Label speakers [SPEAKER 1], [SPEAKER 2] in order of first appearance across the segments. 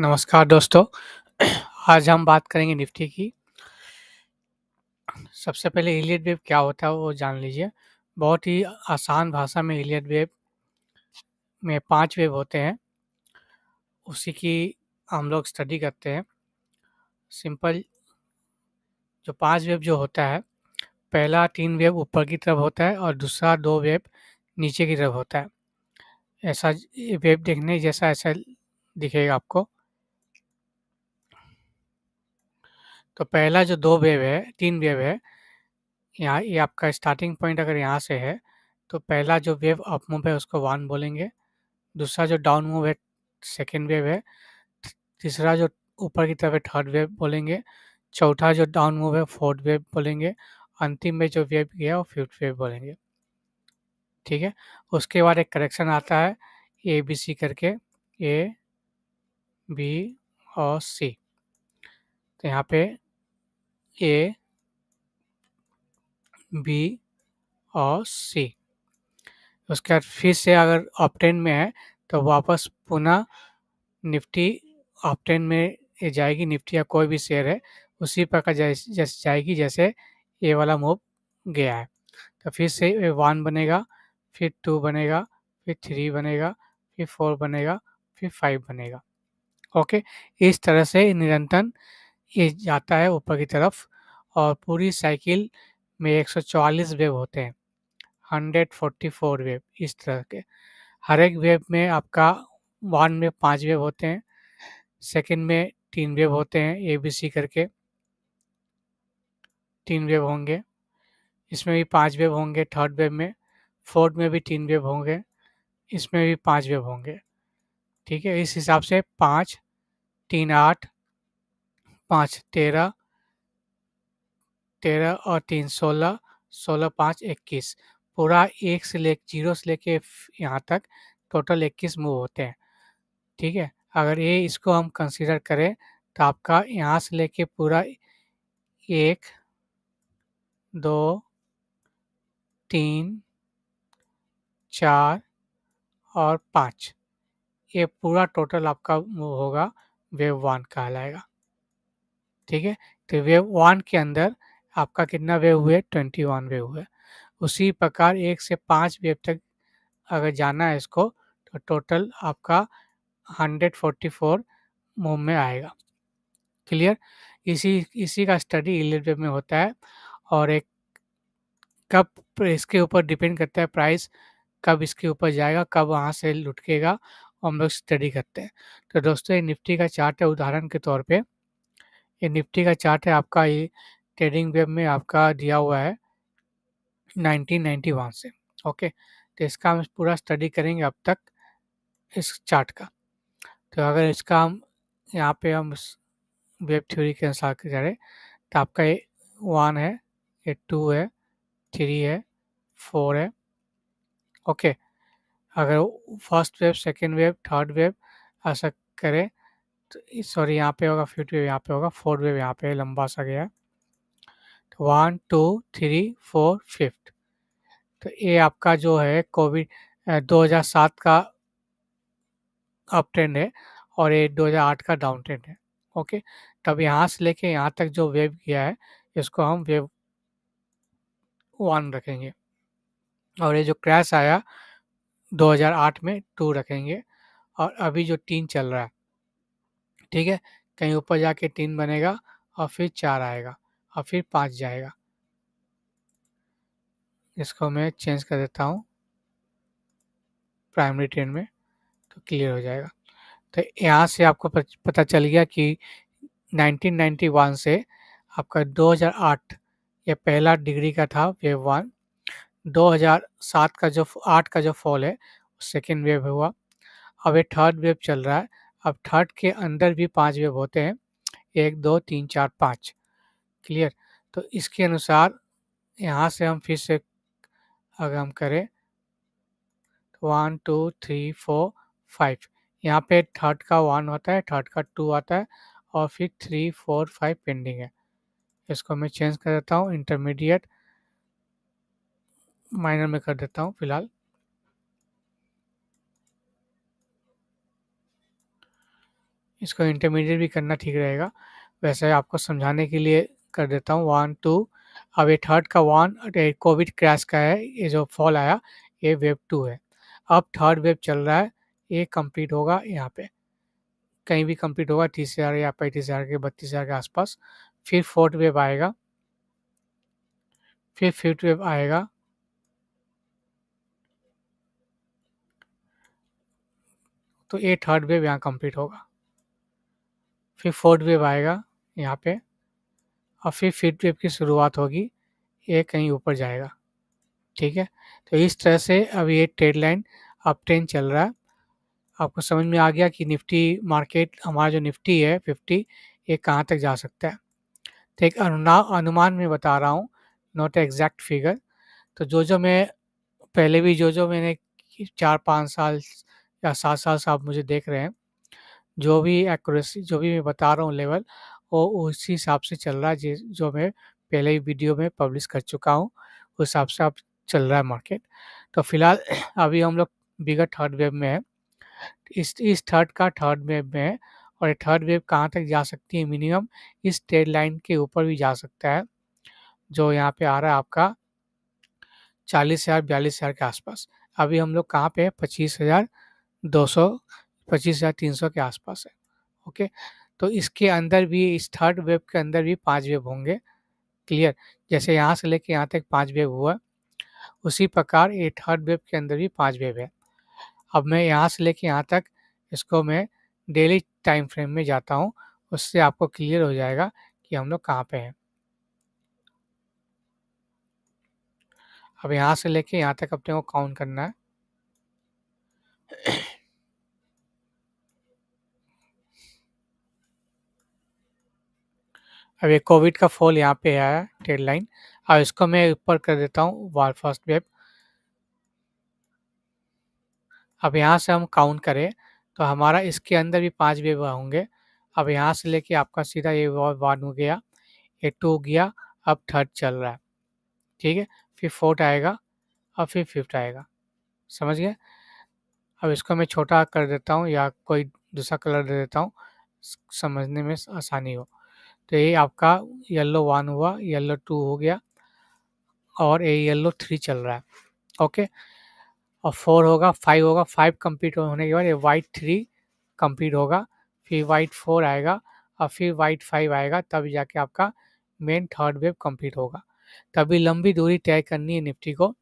[SPEAKER 1] नमस्कार दोस्तों आज हम बात करेंगे निफ्टी की सबसे पहले एलियट वेब क्या होता है वो जान लीजिए बहुत ही आसान भाषा में एलियट वेब में पांच वेब होते हैं उसी की हम लोग स्टडी करते हैं सिंपल जो पांच वेब जो होता है पहला तीन वेब ऊपर की तरफ होता है और दूसरा दो वेब नीचे की तरफ होता है ऐसा वेब देखने जैसा ऐसा दिखेगा आपको तो पहला जो दो वेव है तीन वेव है यहाँ ये आपका स्टार्टिंग पॉइंट अगर यहाँ से है तो पहला जो वेव अप मूव है उसको वन बोलेंगे दूसरा जो डाउन मूव है सेकेंड वेव है तीसरा जो ऊपर की तरफ है थर्ड वेव बोलेंगे चौथा जो डाउन मूव है फोर्थ वेव बोलेंगे अंतिम में जो वेव गया वो फिफ्थ वेव बोलेंगे ठीक है उसके बाद एक करेक्शन आता है ए बी सी करके ए बी और सी तो यहाँ पे ए बी और सी उसके बाद फिर से अगर ऑप्टेन में है तो वापस पुनः निफ्टी ऑप्टेन में जाएगी निफ्टी या कोई भी शेयर है उसी प्रकार जैसे जैसे जाएगी जैसे ये वाला मूव गया है तो फिर से वन बनेगा फिर टू बनेगा फिर थ्री बनेगा फिर फोर बनेगा फिर फाइव बनेगा ओके इस तरह से निरंतर ये जाता है ऊपर की तरफ और पूरी साइकिल में 144 वेव होते हैं 144 वेव इस तरह के हर एक वेव में आपका वन में पाँच वेव होते हैं सेकंड में तीन वेव होते हैं ए बी सी करके तीन वेव होंगे इसमें भी पांच वेव होंगे थर्ड वेव में फोर्थ में भी तीन वेव होंगे इसमें भी पांच वेव होंगे ठीक है इस हिसाब से पाँच तीन आठ पाँच तेरह तेरह और तीन सोलह सोलह पाँच इक्कीस पूरा एक से ले जीरो से लेके यहाँ तक टोटल इक्कीस मूव होते हैं ठीक है अगर ये इसको हम कंसीडर करें तो आपका यहाँ से लेके पूरा एक दो तीन चार और पाँच ये पूरा टोटल आपका मूव होगा वेव वन कहलाएगा ठीक है तो वेव वन के अंदर आपका कितना वेव हुए ट्वेंटी वन वेव हुए उसी प्रकार एक से पाँच वेव तक अगर जाना है इसको तो टोटल आपका हंड्रेड फोर्टी फोर मोम में आएगा क्लियर इसी इसी का स्टडी इलेट वेव में होता है और एक कब इसके ऊपर डिपेंड करता है प्राइस कब इसके ऊपर जाएगा कब वहाँ से लुटकेगा हम लोग स्टडी करते हैं तो दोस्तों ये निफ्टी का चार्ट है उदाहरण के तौर पे ये निफ्टी का चार्ट है आपका ये ट्रेडिंग वेब में आपका दिया हुआ है 1991 से ओके तो इसका हम पूरा स्टडी करेंगे अब तक इस चार्ट का तो अगर इसका हम यहाँ पे हम वेब थ्योरी के अनुसार करें तो आपका ये वन है ये टू है थ्री है फोर है ओके अगर first wave second wave third wave ऐसा करें तो सॉरी यहाँ पे होगा फिफ्थ वेव यहाँ पे होगा फोर्थ वेव यहाँ पे लंबा सा गया तो one two three four fifth तो ये आपका जो है कोविड 2007 का अप ट्रेंड है और ये 2008 का डाउन ट्रेंड है ओके तब यहाँ से लेके यहाँ तक जो वेव गया है इसको हम वेव वन रखेंगे और ये जो क्रैश आया 2008 में टू रखेंगे और अभी जो तीन चल रहा है ठीक है कहीं ऊपर जाके तीन बनेगा और फिर चार आएगा और फिर पाँच जाएगा इसको मैं चेंज कर देता हूँ प्राइमरी ट्रेन में तो क्लियर हो जाएगा तो यहाँ से आपको पता चल गया कि 1991 से आपका 2008 ये पहला डिग्री का था वेव वन 2007 का जो आठ का जो फॉल है सेकेंड वेव हुआ अब ये थर्ड वेव चल रहा है अब थर्ड के अंदर भी पांच वेव होते हैं एक दो तीन चार पाँच क्लियर तो इसके अनुसार यहाँ से हम फिर से अगर हम करें तो one two three four five यहाँ पे थर्ड का वन होता है थर्ड का टू आता है और फिर थ्री फोर फाइव पेंडिंग है इसको मैं चेंज कर देता हूँ इंटरमीडिएट माइनर में कर देता हूँ फिलहाल इसको इंटरमीडिएट भी करना ठीक रहेगा वैसे आपको समझाने के लिए कर देता हूँ वन टू अब ये थर्ड का वन कोविड क्रैश का है ये जो फॉल आया ये वेब टू है अब थर्ड वेब चल रहा है ये कंप्लीट होगा यहाँ पे कहीं भी कंप्लीट होगा तीस हज़ार या पैंतीस हज़ार के बत्तीस हज़ार के आसपास फिर फोर्थ वेब आएगा फिर फिफ्थ वेब आएगा तो ये थर्ड वेव यहाँ कंप्लीट होगा फिर फोर्थ वेव आएगा यहाँ पे और फिर फिफ्थ वेव की शुरुआत होगी ये कहीं ऊपर जाएगा ठीक है तो इस तरह से अब ये ट्रेड लाइन अब ट्रेंड चल रहा है आपको समझ में आ गया कि निफ्टी मार्केट हमारा जो निफ्टी है फिफ्टी ये कहाँ तक जा सकता है तो एक अनुमान में बता रहा हूँ नॉट एग्जैक्ट फिगर तो जो जो मैं पहले भी जो जो मैंने चार पाँच साल या सात साल से आप मुझे देख रहे हैं जो भी एक्यूरेसी जो भी मैं बता रहा हूँ लेवल वो उसी हिसाब से चल रहा है जो मैं पहले ही वीडियो में पब्लिश कर चुका हूँ उस हिसाब से आप चल रहा है मार्केट तो फिलहाल अभी हम लोग बिगर थर्ड वेव में है इस इस थर्ड का थर्ड वेव में है और ये थर्ड वेव कहाँ तक जा सकती है मिनिमम इस ट्रेड लाइन के ऊपर भी जा सकता है जो यहाँ पे आ रहा है आपका चालीस हज़ार बयालीस हज़ार के आसपास अभी हम लोग कहाँ पे है पच्चीस हज़ार दो सौ पच्चीस हज़ार तीन सौ के आसपास है ओके तो इसके अंदर भी इस थर्ड वेब के अंदर भी पांच वेब होंगे क्लियर जैसे यहाँ से लेके यहाँ तक पांच वेब हुआ उसी प्रकार ये थर्ड वेब के अंदर भी पांच वेब है अब मैं यहाँ से लेके यहाँ तक इसको मैं डेली टाइम फ्रेम में जाता हूँ उससे आपको क्लियर हो जाएगा कि हम लोग कहाँ पर हैं अब यहाँ से लेके यहाँ तक अपने को काउंट करना है अब ये कोविड का फॉल यहाँ पे आया ट्रेड लाइन अब इसको मैं ऊपर कर देता हूँ वार फर्स्ट वेब अब यहाँ से हम काउंट करें तो हमारा इसके अंदर भी पांच वेब होंगे अब यहाँ से लेके आपका सीधा ये वन हो गया ये टू हो गया अब थर्ड चल रहा है ठीक है फिर फोर्थ आएगा और फिर फिफ्थ आएगा समझ गए अब इसको मैं छोटा कर देता हूँ या कोई दूसरा कलर दे देता हूँ समझने में आसानी हो तो ये आपका येल्लो वन हुआ येल्लो टू हो गया और ये येल्लो थ्री चल रहा है ओके और फोर होगा फाइव होगा फाइव कंप्लीट होने के बाद ये वाइट थ्री कंप्लीट होगा फिर वाइट फोर आएगा और फिर वाइट फाइव आएगा तब जाके आपका मेन थर्ड वेव कंप्लीट होगा तभी लंबी दूरी तय करनी है निफ्टी को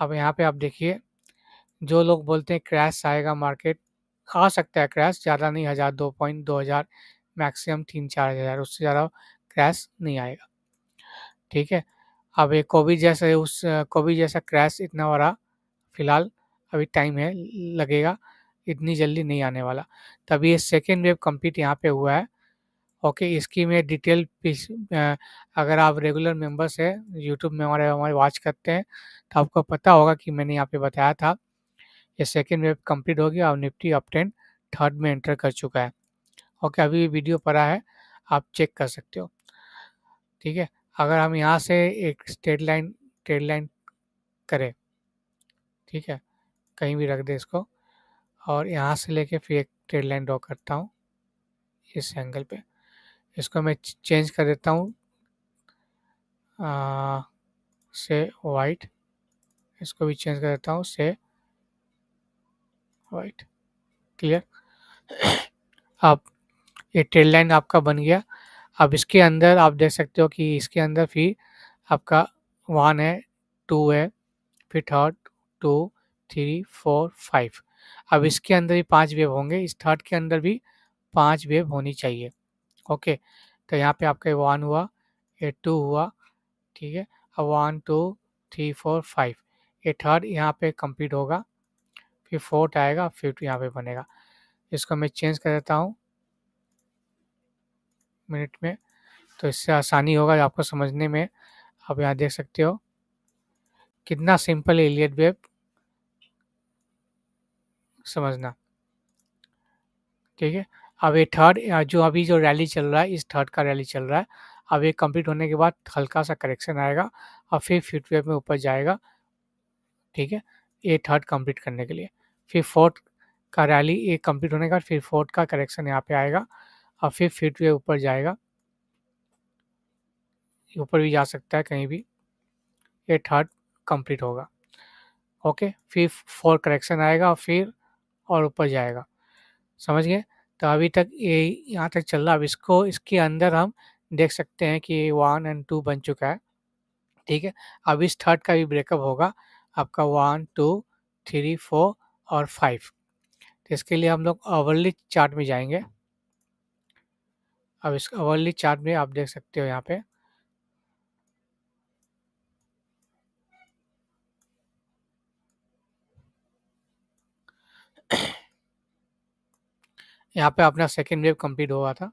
[SPEAKER 1] अब यहाँ पे आप देखिए जो लोग बोलते हैं क्रैश आएगा मार्केट आ सकता है क्रैश ज़्यादा नहीं हज़ार दो पॉइंट दो हज़ार मैक्सिमम तीन चार हज़ार उससे ज़्यादा क्रैश नहीं आएगा ठीक है अब ये कोविड जैसा उस कोविड जैसा क्रैश इतना बड़ा फिलहाल अभी टाइम है लगेगा इतनी जल्दी नहीं आने वाला तभी ये सेकेंड वेव कंप्लीट यहाँ पे हुआ है ओके इसकी मैं डिटेल अगर आप रेगुलर मेंबर्स हैं यूट्यूब में हमारे हमारे वॉच करते हैं तो आपको पता होगा कि मैंने यहाँ पे बताया था ये सेकेंड वेव कंप्लीट होगी और निफ्टी अपटेंड थर्ड में एंटर कर चुका है ओके अभी वीडियो पड़ा है आप चेक कर सकते हो ठीक है अगर हम यहाँ से एक स्टेट लाइन ट्रेड लाइन करें ठीक है कहीं भी रख दे इसको और यहाँ से लेके फिर एक ट्रेड लाइन ड्रॉ करता हूँ इस एंगल पे इसको मैं चेंज कर देता हूँ से वाइट इसको भी चेंज कर देता हूँ से वाइट क्लियर अब ये ट्रेड लाइन आपका बन गया अब इसके अंदर आप देख सकते हो कि इसके अंदर फिर आपका वन है टू है फिर third two three four five अब इसके अंदर भी पांच वेव होंगे इस थर्ड के अंदर भी पांच वेव होनी चाहिए ओके तो यहाँ पे आपका वन हुआ ये टू हुआ ठीक है अब one two three four five ये थर्ड यहाँ पे कंप्लीट होगा फिर फोर्थ आएगा फिफ्थ यहाँ पे बनेगा इसको मैं चेंज कर देता हूँ मिनट में तो इससे आसानी होगा आपको समझने में आप यहाँ देख सकते हो कितना सिंपल एलियट वेब समझना ठीक है अब ये थर्ड जो अभी जो रैली चल रहा है इस थर्ड का रैली चल रहा है अब ये कंप्लीट होने के बाद हल्का सा करेक्शन आएगा और फिर फिफ्थ वेब में ऊपर जाएगा ठीक है ये थर्ड कंप्लीट करने के लिए फिर फोर्थ का रैली ये कंप्लीट होने के बाद फिर फोर्थ का करेक्शन यहाँ पे आएगा और फिर फिर टू ऊपर जाएगा ऊपर भी जा सकता है कहीं भी ये थर्ड कंप्लीट होगा ओके फिर फोर करेक्शन आएगा और फिर और ऊपर जाएगा समझ गए तो अभी तक ये यहाँ तक चल रहा अब इसको इसके अंदर हम देख सकते हैं कि वन एंड टू बन चुका है ठीक है अब इस थर्ड का भी ब्रेकअप होगा आपका वन टू थ्री फोर और फाइव तो इसके लिए हम लोग ओवरली चार्ट में जाएंगे अब इस अवर्ली चार्ट में आप देख सकते हो यहाँ पे यहाँ पे अपना सेकेंड वेव कंप्लीट हुआ था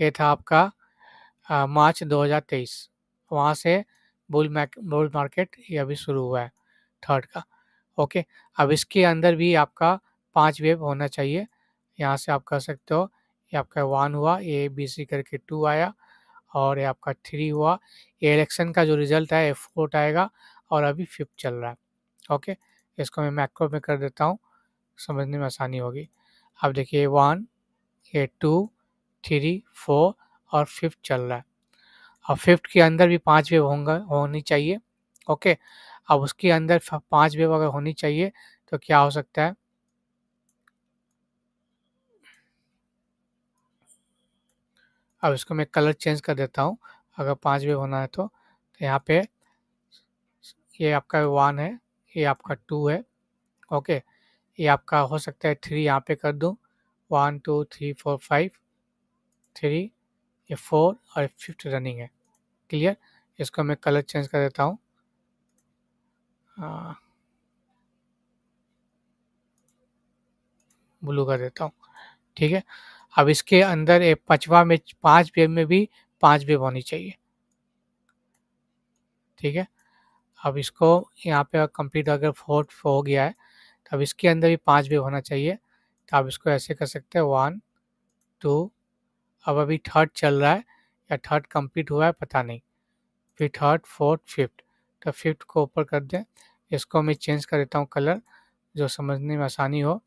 [SPEAKER 1] ये था आपका आ, मार्च 2023 वहां से बुल बुल मार्केट ये अभी शुरू हुआ है थर्ड का ओके अब इसके अंदर भी आपका पांच वेव होना चाहिए यहाँ से आप कर सकते हो ये आपका वन हुआ ए बी सी करके टू आया और ये आपका थ्री हुआ ये इलेक्शन का जो रिजल्ट है एफ फोर्ट आएगा और अभी फिफ्थ चल रहा है ओके इसको मैं मैक्रो में कर देता हूँ समझने में आसानी होगी अब देखिए वन ये टू थ्री फोर और फिफ्थ चल रहा है और फिफ्थ के अंदर भी पाँच वेव होंगे होनी चाहिए ओके अब उसके अंदर पाँच वेव अगर होनी चाहिए तो क्या हो सकता है अब इसको मैं कलर चेंज कर देता हूँ अगर पाँच वेव होना है तो, तो यहाँ पे ये आपका वन है ये आपका टू है ओके ये आपका हो सकता है थ्री यहाँ पे कर दूँ one two three four five three ये फोर और फिफ्थ रनिंग है क्लियर इसको मैं कलर चेंज कर देता हूँ ब्लू कर देता हूँ ठीक है अब इसके अंदर एक पचवा में पांच वेब में भी पांच वेब होनी चाहिए ठीक है अब इसको यहाँ पे कंप्लीट अगर फोर्थ हो गया है तो अब इसके अंदर भी पांच वेब होना चाहिए तो आप इसको ऐसे कर सकते हैं वन टू अब अभी थर्ड चल रहा है या थर्ड कंप्लीट हुआ है पता नहीं फिर थर्ड फोर्थ फिफ्थ तो फिफ्थ को ऊपर कर दें इसको मैं चेंज कर देता हूँ कलर जो समझने में आसानी हो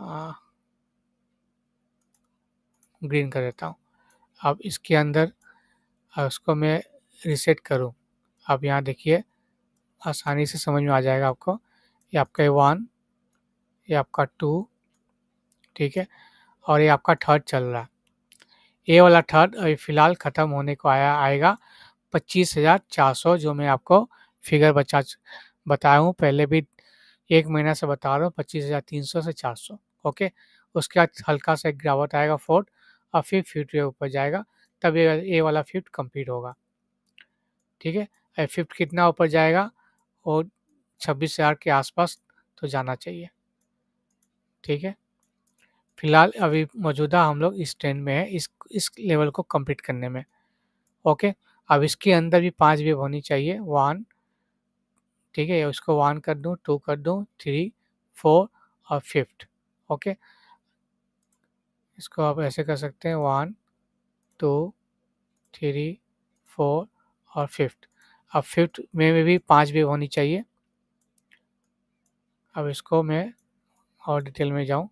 [SPEAKER 1] आ, ग्रीन कर देता हूँ अब इसके अंदर उसको मैं रिसेट करूँ आप यहाँ देखिए आसानी से समझ में आ जाएगा आपको ये आपका वन ये आपका टू ठीक है और ये आपका थर्ड चल रहा है ये वाला थर्ड अभी फ़िलहाल ख़त्म होने को आया आएगा पच्चीस हज़ार चार सौ जो मैं आपको फिगर बचा बताया हूँ पहले भी एक महीना से बता रहा हूँ पच्चीस हज़ार तीन सौ से चार सौ ओके उसके बाद हल्का सा एक गिरावट आएगा फोर्ट और फिर फिफ्थ के ऊपर जाएगा तब ये ए वाला फिफ्थ कंप्लीट होगा ठीक है और फिफ्थ कितना ऊपर जाएगा और छब्बीस हज़ार के आसपास तो जाना चाहिए ठीक है फिलहाल अभी मौजूदा हम लोग इस ट्रेंड में है इस इस लेवल को कंप्लीट करने में ओके अब इसके अंदर भी पांच वेव होनी चाहिए वन ठीक है उसको वन कर दूँ टू कर दूँ थ्री फोर और फिफ्थ ओके इसको आप ऐसे कर सकते हैं वन टू थ्री फोर और फिफ्थ अब फिफ्थ में भी पांच वेव होनी चाहिए अब इसको मैं और डिटेल में जाऊं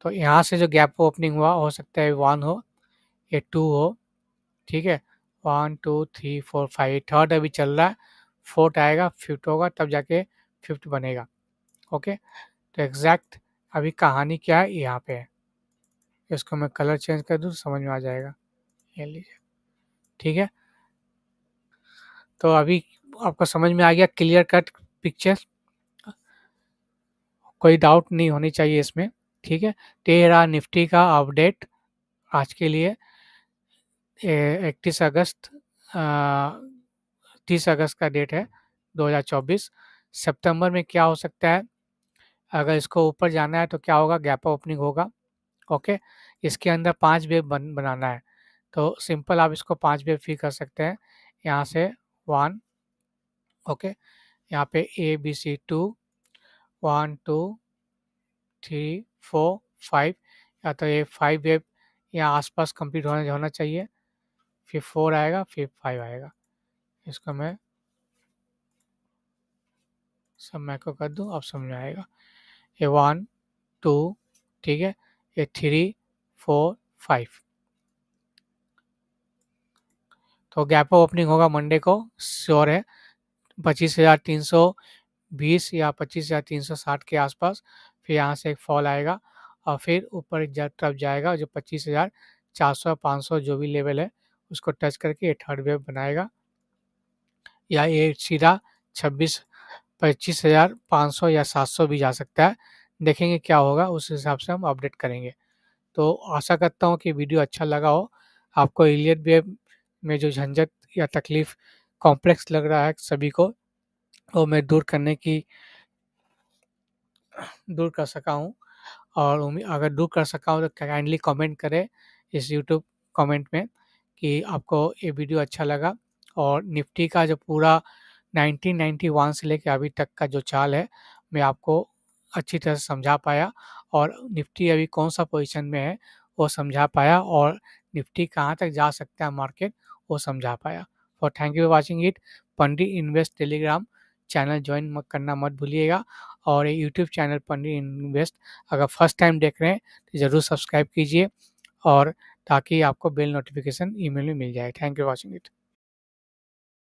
[SPEAKER 1] तो यहाँ से जो गैप ओपनिंग हुआ हो सकता है वन हो या टू हो ठीक है one two three four five third अभी चल रहा है फोर्थ आएगा फिफ्थ होगा तब जाके फिफ्थ बनेगा ओके तो एग्जैक्ट अभी कहानी क्या है यहाँ पे है इसको मैं कलर चेंज कर दूँ समझ में आ जाएगा ये लीजिए ठीक है तो अभी आपको समझ में आ गया क्लियर कट पिक्चर कोई डाउट नहीं होनी चाहिए इसमें ठीक है तेरह निफ्टी का अपडेट आज के लिए इकतीस अगस्त तीस अगस्त का डेट है 2024 सितंबर में क्या हो सकता है अगर इसको ऊपर जाना है तो क्या होगा गैप ओपनिंग होगा ओके इसके अंदर पांच वेब बन बनाना है तो सिंपल आप इसको पांच वेब फी कर सकते हैं यहाँ से वन ओके यहाँ पे A B C two one two three four five या तो ये फाइव वेब यहाँ आसपास कंप्लीट होना होना चाहिए फिर फोर आएगा फिर फाइव आएगा इसको मैं सब मैको कर दूँ आप समझ आएगा ये वन टू ठीक है ये थ्री फोर फाइव तो गैप ओपनिंग होगा मंडे को श्योर है पच्चीस हज़ार तीन सौ बीस या पच्चीस हज़ार तीन सौ साठ के आसपास फिर यहाँ से एक फॉल आएगा और फिर ऊपर तरफ जाएगा जो पच्चीस हज़ार चार सौ पाँच सौ जो भी लेवल है उसको टच करके ये थर्ड वेव बनाएगा या ये सीधा छब्बीस पच्चीस हज़ार पाँच सौ या सात सौ भी जा सकता है देखेंगे क्या होगा उस हिसाब से हम अपडेट करेंगे तो आशा करता हूँ कि वीडियो अच्छा लगा हो आपको इलियट वेब में जो झंझट या तकलीफ़ कॉम्प्लेक्स लग रहा है सभी को वो मैं दूर करने की दूर कर सका हूँ और अगर दूर कर सका हूँ तो काइंडली कमेंट करें इस यूट्यूब कमेंट में कि आपको ये वीडियो अच्छा लगा और निफ्टी का जो पूरा 1991 से लेकर अभी तक का जो चाल है मैं आपको अच्छी तरह से समझा पाया और निफ्टी अभी कौन सा पोजीशन में है वो समझा पाया और निफ्टी कहाँ तक जा सकता है मार्केट वो समझा पाया फॉर तो thank you for watching it Pandit invest Telegram channel join करना मत भूलिएगा और ये यूट्यूब चैनल पंडित इन्वेस्ट अगर फर्स्ट टाइम देख रहे हैं तो ज़रूर सब्सक्राइब कीजिए और ताकि आपको बेल नोटिफिकेशन ईमेल में मिल जाए थैंक यू वॉचिंग इट